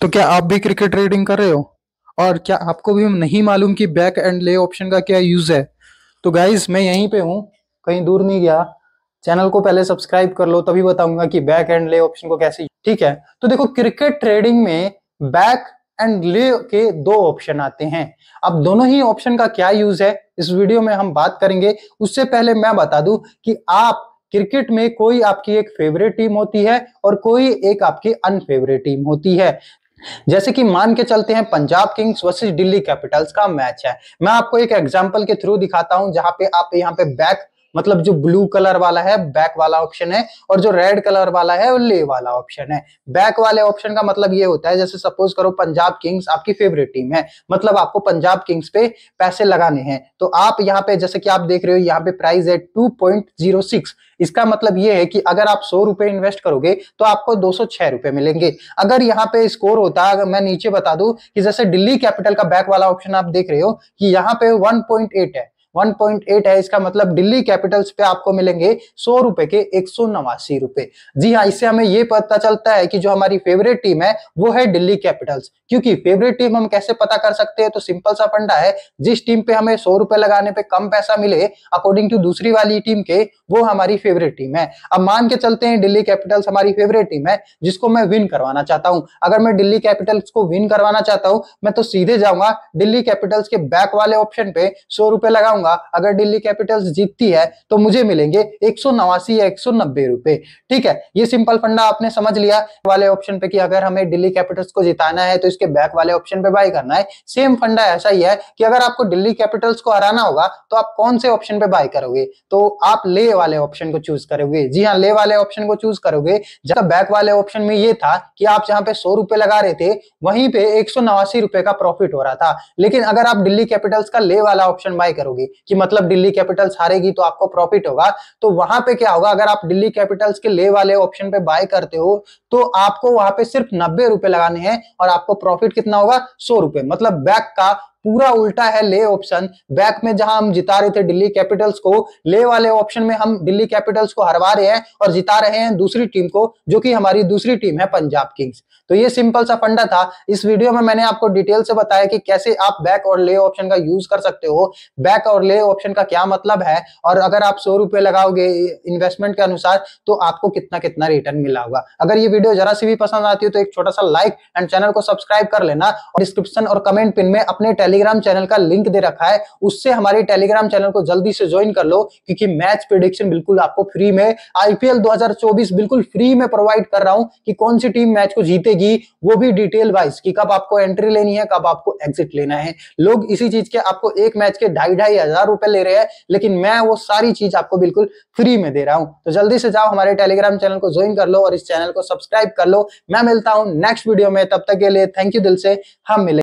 तो क्या आप भी क्रिकेट ट्रेडिंग कर रहे हो और क्या आपको भी नहीं मालूम कि बैक एंड ले ऑप्शन का क्या यूज है तो गाइज मैं यहीं पे हूँ कहीं दूर नहीं गया चैनल को पहले सब्सक्राइब कर लो तभी बताऊंगा कि बैक एंड ले ऑप्शन को कैसे ठीक है तो देखो क्रिकेट ट्रेडिंग में बैक एंड ले के दो ऑप्शन आते हैं अब दोनों ही ऑप्शन का क्या यूज है इस वीडियो में हम बात करेंगे उससे पहले मैं बता दू कि आप क्रिकेट में कोई आपकी एक फेवरेट टीम होती है और कोई एक आपकी अनफेवरेट टीम होती है जैसे कि मान के चलते हैं Punjab kings versus Delhi capitals का मैच है मैं आपको एक एग्जांपल के थ्रू दिखाता हूं जहां पे आप यहां पे बैक मतलब जो ब्लू कलर वाला है बैक वाला ऑप्शन है और जो रेड कलर वाला है वो ले वाला ऑप्शन है बैक वाले ऑप्शन का मतलब ये होता है जैसे सपोज करो पंजाब किंग्स आपकी फेवरेट टीम है मतलब आपको पंजाब किंग्स पे पैसे लगाने हैं तो आप यहाँ पे जैसे कि आप देख रहे हो यहाँ पे प्राइस है टू पॉइंट जीरो सिक्स इसका मतलब ये है कि अगर आप सौ रुपए इन्वेस्ट करोगे तो आपको दो सौ छह रुपए मिलेंगे अगर यहाँ पे स्कोर होता अगर मैं नीचे बता दू कि जैसे दिल्ली कैपिटल का बैक वाला ऑप्शन आप देख रहे हो कि यहाँ पे वन पॉइंट एट है 1.8 है इसका मतलब दिल्ली कैपिटल्स पे आपको मिलेंगे सौ रुपए के एक सौ नवासी रुपए जी हाँ इससे हमें ये पता चलता है कि जो हमारी फेवरेट टीम है वो है दिल्ली कैपिटल्स क्योंकि फेवरेट टीम हम कैसे पता कर सकते हैं तो सिंपल सा फंडा है जिस टीम पे हमें सौ रुपए लगाने पे कम पैसा मिले अकॉर्डिंग टू दूसरी वाली टीम के वो हमारी फेवरेट टीम है अब मान के चलते हैं दिल्ली कैपिटल्स हमारी फेवरेट टीम है जिसको मैं विन करवाना चाहता हूँ अगर मैं दिल्ली कैपिटल्स को विन करवाना चाहता हूँ मैं तो सीधे जाऊंगा दिल्ली कैपिटल्स के बैक वाले ऑप्शन पे सौ रुपए लगाऊंगा बताऊंगा अगर दिल्ली कैपिटल्स जीतती है तो मुझे मिलेंगे एक या एक रुपए ठीक है ये सिंपल फंडा आपने समझ लिया वाले ऑप्शन पे कि अगर हमें दिल्ली कैपिटल्स को जिताना है तो इसके बैक वाले ऑप्शन पे बाय करना है सेम फंडा ऐसा ही है कि अगर आपको दिल्ली कैपिटल्स को हराना होगा तो आप कौन से ऑप्शन पे बाय करोगे तो आप ले वाले ऑप्शन को चूज करोगे जी हाँ ले वाले ऑप्शन को चूज करोगे जब बैक वाले ऑप्शन में ये था कि आप जहां पे सौ रुपए लगा रहे थे वहीं पे एक रुपए का प्रॉफिट हो रहा था लेकिन अगर आप दिल्ली कैपिटल्स का ले वाला ऑप्शन बाय करोगे कि मतलब दिल्ली कैपिटल्स हारेगी तो आपको प्रॉफिट होगा तो वहां पे क्या होगा अगर आप दिल्ली कैपिटल्स के ले वाले ऑप्शन पे बाय करते हो तो आपको वहां पे सिर्फ नब्बे रुपए लगाने हैं और आपको प्रॉफिट कितना होगा सौ रुपए मतलब बैक का पूरा उल्टा है ले ऑप्शन बैक में जहां हम जिता रहे थे दिल्ली कैपिटल्स को ले वाले ऑप्शन में हम दिल्ली कैपिटल्स को हरवा रहे हैं और जिता रहे हैं दूसरी टीम को जो कि हमारी दूसरी टीम है पंजाब किंग्स तो ये सिंपल सा फंडा था इस वीडियो में मैंने आपको डिटेल से बताया कि कैसे आप बैक और ले ऑप्शन का यूज कर सकते हो बैक और ले ऑप्शन का क्या मतलब है और अगर आप सौ रुपए लगाओगे इन्वेस्टमेंट के अनुसार तो आपको कितना कितना रिटर्न मिला होगा अगर ये वीडियो जरा सी भी पसंद आती हो तो एक छोटा सा लाइक एंड चैनल को सब्सक्राइब कर लेना और डिस्क्रिप्शन और कमेंट पिन में अपने टेलीग्राम चैनल का लिंक दे रखा है उससे हमारे टेलीग्राम चैनल को जल्दी से ज्वाइन कर लो क्योंकि मैच प्रिडिक्शन बिल्कुल आपको फ्री में आईपीएल 2024 बिल्कुल फ्री में प्रोवाइड कर रहा हूं कि कौन सी टीम मैच को जीतेगी वो भी डिटेल वाइज कि कब आपको एंट्री लेनी है कब आपको एग्जिट लेना है लोग इसी चीज के आपको एक मैच के ढाई ढाई हजार रुपए ले रहे हैं लेकिन मैं वो सारी चीज आपको बिल्कुल फ्री में दे रहा हूं तो जल्दी से जाओ हमारे टेलीग्राम चैनल को ज्वाइन कर लो और इस चैनल को सब्सक्राइब कर लो मैं मिलता हूं नेक्स्ट वीडियो में तब तक के लिए थैंक यू दिल से हम मिले